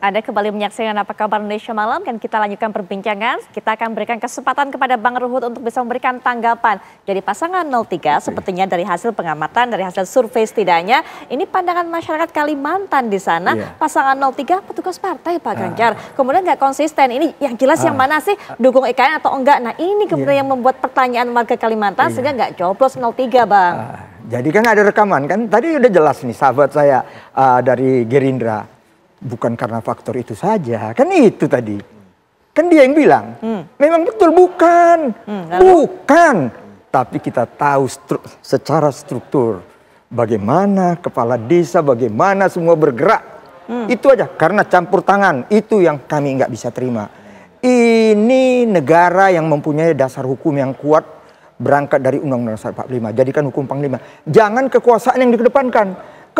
Anda kembali menyaksikan apa kabar Indonesia malam dan kita lanjutkan perbincangan. Kita akan berikan kesempatan kepada Bang Ruhut untuk bisa memberikan tanggapan. Jadi pasangan 03 sepertinya dari hasil pengamatan, dari hasil survei setidaknya, ini pandangan masyarakat Kalimantan di sana, iya. Pasangan pasangan 03 petugas partai Pak ah. Ganjar. Ah. Kemudian nggak konsisten, ini yang jelas ah. yang mana sih dukung IKN e atau enggak. Nah ini iya. kemudian iya. yang membuat pertanyaan warga Kalimantan iya. sehingga nggak coblos 03 Bang. Ah. Jadi kan ada rekaman kan, tadi udah jelas nih sahabat saya uh, dari Gerindra bukan karena faktor itu saja. Kan itu tadi. Kan dia yang bilang. Hmm. Memang betul bukan. Hmm, Bukan. Tapi kita tahu stru secara struktur bagaimana kepala desa, bagaimana semua bergerak. Hmm. Itu aja karena campur tangan itu yang kami nggak bisa terima. Ini negara yang mempunyai dasar hukum yang kuat berangkat dari Undang-Undang 45. Jadikan hukum Panglima. Jangan kekuasaan yang dikedepankan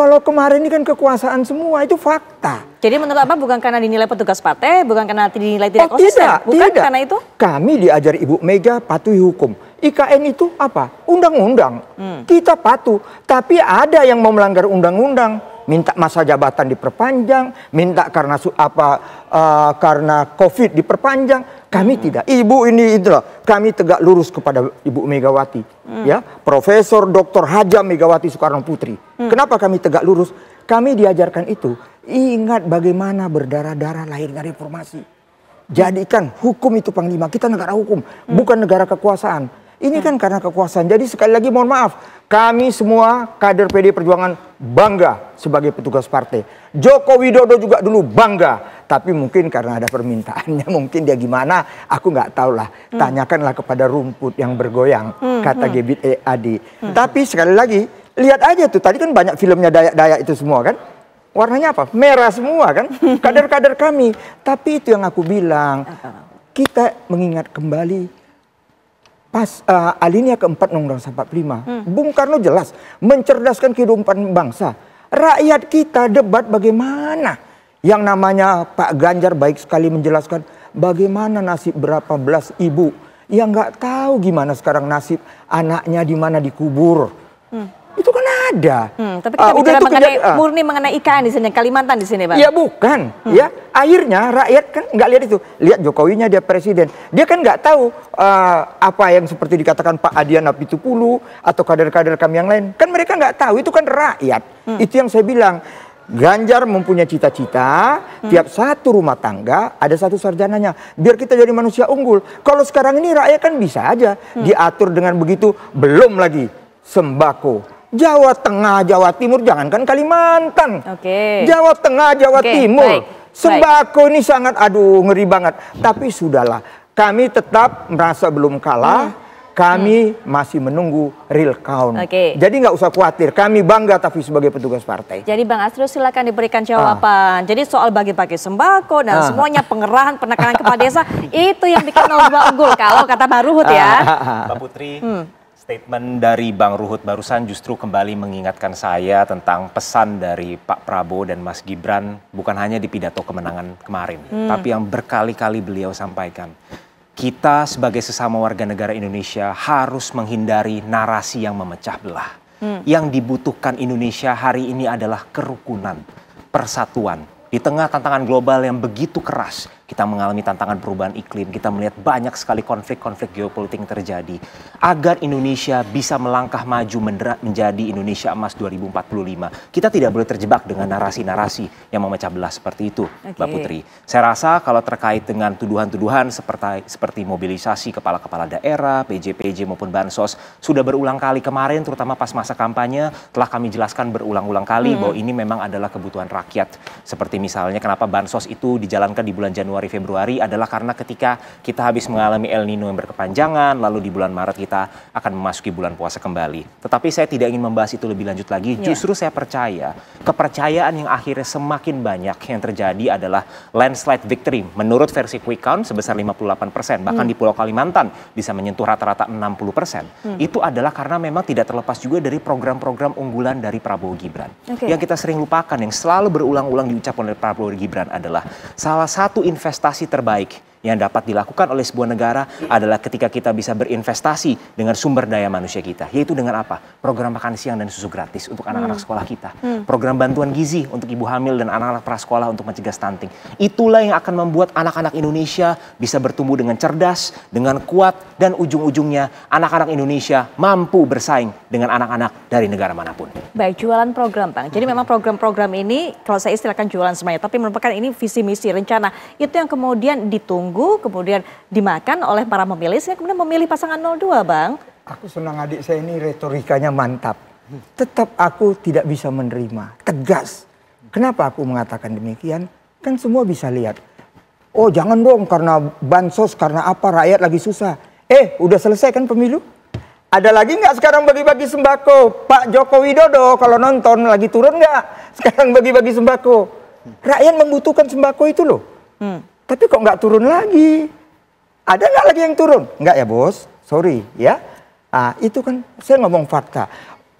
kalau kemarin ini kan kekuasaan semua itu fakta. Jadi menurut apa? bukan karena dinilai petugas partai, bukan karena dinilai tidak oh, konsisten, tidak, bukan tidak. karena itu? Kami diajar Ibu Mega patuhi hukum. IKN itu apa? Undang-undang. Hmm. Kita patuh, tapi ada yang mau melanggar undang-undang minta masa jabatan diperpanjang, minta karena apa uh, karena Covid diperpanjang. Kami hmm. tidak. Ibu ini itulah kami tegak lurus kepada Ibu Megawati, hmm. ya, Profesor Dr. Haja Megawati Soekarno Putri. Hmm. Kenapa kami tegak lurus? Kami diajarkan itu. Ingat bagaimana berdarah-darah lahirnya reformasi. Jadikan hukum itu panglima. Kita negara hukum, hmm. bukan negara kekuasaan ini kan karena kekuasaan. Jadi sekali lagi mohon maaf, kami semua kader PD Perjuangan bangga sebagai petugas partai. Joko Widodo juga dulu bangga, tapi mungkin karena ada permintaannya, mungkin dia gimana, aku nggak tahu lah. Hmm. Tanyakanlah kepada rumput yang bergoyang, hmm, kata hmm. Gebit e. Adi. Hmm. Tapi sekali lagi, lihat aja tuh, tadi kan banyak filmnya Dayak-Dayak itu semua kan warnanya apa? Merah semua kan? Kader-kader kami. Tapi itu yang aku bilang, kita mengingat kembali pas uh, eh, alinea keempat Undang-Undang 45 hmm. Bung Karno jelas mencerdaskan kehidupan bangsa. Rakyat kita debat bagaimana yang namanya Pak Ganjar baik sekali menjelaskan bagaimana nasib berapa belas ibu yang nggak tahu gimana sekarang nasib anaknya di mana dikubur. Hmm ada. Hmm, tapi ah, kita uh, mengenai, kenyata, uh, murni mengenai ikan di sini, Kalimantan di sini, Pak. Iya bukan, hmm. ya akhirnya rakyat kan nggak lihat itu, lihat Jokowinya dia presiden, dia kan nggak tahu uh, apa yang seperti dikatakan Pak Adian Apitupulu atau kader-kader kami yang lain, kan mereka nggak tahu itu kan rakyat, hmm. itu yang saya bilang. Ganjar mempunyai cita-cita hmm. tiap satu rumah tangga ada satu sarjananya biar kita jadi manusia unggul. Kalau sekarang ini rakyat kan bisa aja hmm. diatur dengan begitu belum lagi sembako Jawa Tengah, Jawa Timur, jangankan Kalimantan. Oke. Okay. Jawa Tengah, Jawa okay, Timur. Baik, Sembako baik. ini sangat aduh ngeri banget. Tapi sudahlah, kami tetap merasa belum kalah. Hmm. Kami hmm. masih menunggu real count. Okay. Jadi nggak usah khawatir. Kami bangga tapi sebagai petugas partai. Jadi Bang Astro silakan diberikan jawaban. Ah. Jadi soal bagi-bagi sembako dan ah. semuanya pengerahan penekanan kepada desa itu yang bikin lomba unggul kalau kata Baruhut Ruhut ya. Ah. Mbak Putri. Hmm Statement dari Bang Ruhut barusan justru kembali mengingatkan saya tentang pesan dari Pak Prabowo dan Mas Gibran bukan hanya di pidato kemenangan kemarin, hmm. tapi yang berkali-kali beliau sampaikan. Kita sebagai sesama warga negara Indonesia harus menghindari narasi yang memecah belah. Hmm. Yang dibutuhkan Indonesia hari ini adalah kerukunan, persatuan. Di tengah tantangan global yang begitu keras, kita mengalami tantangan perubahan iklim, kita melihat banyak sekali konflik-konflik geopolitik yang terjadi. Agar Indonesia bisa melangkah maju menjadi Indonesia Emas 2045, kita tidak boleh terjebak dengan narasi-narasi yang memecah belah seperti itu, okay. Mbak Putri. Saya rasa kalau terkait dengan tuduhan-tuduhan seperti seperti mobilisasi kepala-kepala daerah, PJ-PJ maupun bansos sudah berulang kali kemarin, terutama pas masa kampanye, telah kami jelaskan berulang-ulang kali hmm. bahwa ini memang adalah kebutuhan rakyat. Seperti misalnya kenapa bansos itu dijalankan di bulan Januari Januari Februari adalah karena ketika kita habis mengalami El Nino yang berkepanjangan, lalu di bulan Maret kita akan memasuki bulan puasa kembali. Tetapi saya tidak ingin membahas itu lebih lanjut lagi. Yeah. Justru saya percaya kepercayaan yang akhirnya semakin banyak yang terjadi adalah landslide victory menurut versi quick count sebesar 58 persen. Bahkan mm. di Pulau Kalimantan bisa menyentuh rata-rata 60 persen. Hmm. Itu adalah karena memang tidak terlepas juga dari program-program unggulan dari Prabowo Gibran. Okay. Yang kita sering lupakan, yang selalu berulang-ulang diucapkan oleh Prabowo Gibran adalah salah satu investasi investasi terbaik yang dapat dilakukan oleh sebuah negara adalah ketika kita bisa berinvestasi dengan sumber daya manusia kita, yaitu dengan apa? Program makan siang dan susu gratis untuk anak-anak hmm. sekolah kita, hmm. program bantuan gizi untuk ibu hamil dan anak-anak prasekolah untuk mencegah stunting. Itulah yang akan membuat anak-anak Indonesia bisa bertumbuh dengan cerdas, dengan kuat, dan ujung-ujungnya anak-anak Indonesia mampu bersaing dengan anak-anak dari negara manapun. Baik, jualan program Bang. Jadi memang program-program ini kalau saya istilahkan jualan semuanya, tapi merupakan ini visi misi rencana. Itu yang kemudian ditunggu, kemudian dimakan oleh para pemilih, sehingga kemudian memilih pasangan 02 Bang. Aku senang adik saya ini retorikanya mantap. Tetap aku tidak bisa menerima, tegas. Kenapa aku mengatakan demikian? Kan semua bisa lihat. Oh jangan dong karena bansos, karena apa, rakyat lagi susah. Eh udah selesai kan pemilu? Ada lagi nggak sekarang bagi-bagi sembako? Pak Joko Widodo kalau nonton lagi turun nggak? Sekarang bagi-bagi sembako. Rakyat membutuhkan sembako itu loh. Hmm. Tapi kok nggak turun lagi? Ada nggak lagi yang turun? Nggak ya bos? Sorry ya. Ah, itu kan saya ngomong fakta.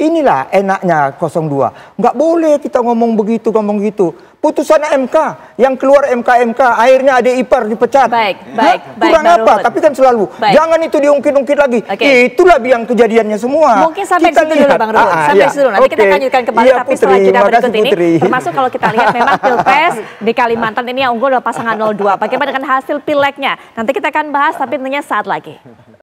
Inilah enaknya 02. Nggak boleh kita ngomong begitu, ngomong gitu. Putusan MK yang keluar MK-MK akhirnya ada ipar dipecat. Baik, baik, baik. Kurang baik, apa? Tapi kan selalu baik. jangan itu diungkit-ungkit lagi. Okay. Itulah yang kejadiannya semua. Mungkin sampai kita situ lihat. dulu Bang Ruhut. Ah, ah sampai ya. situ dulu. Nanti okay. kita lanjutkan kembali ya, tapi setelah jeda berikut ini Putri. termasuk kalau kita lihat memang Pilpres di Kalimantan ini yang unggul adalah pasangan 02. Bagaimana dengan hasil pileknya? Nanti kita akan bahas tapi tentunya saat lagi.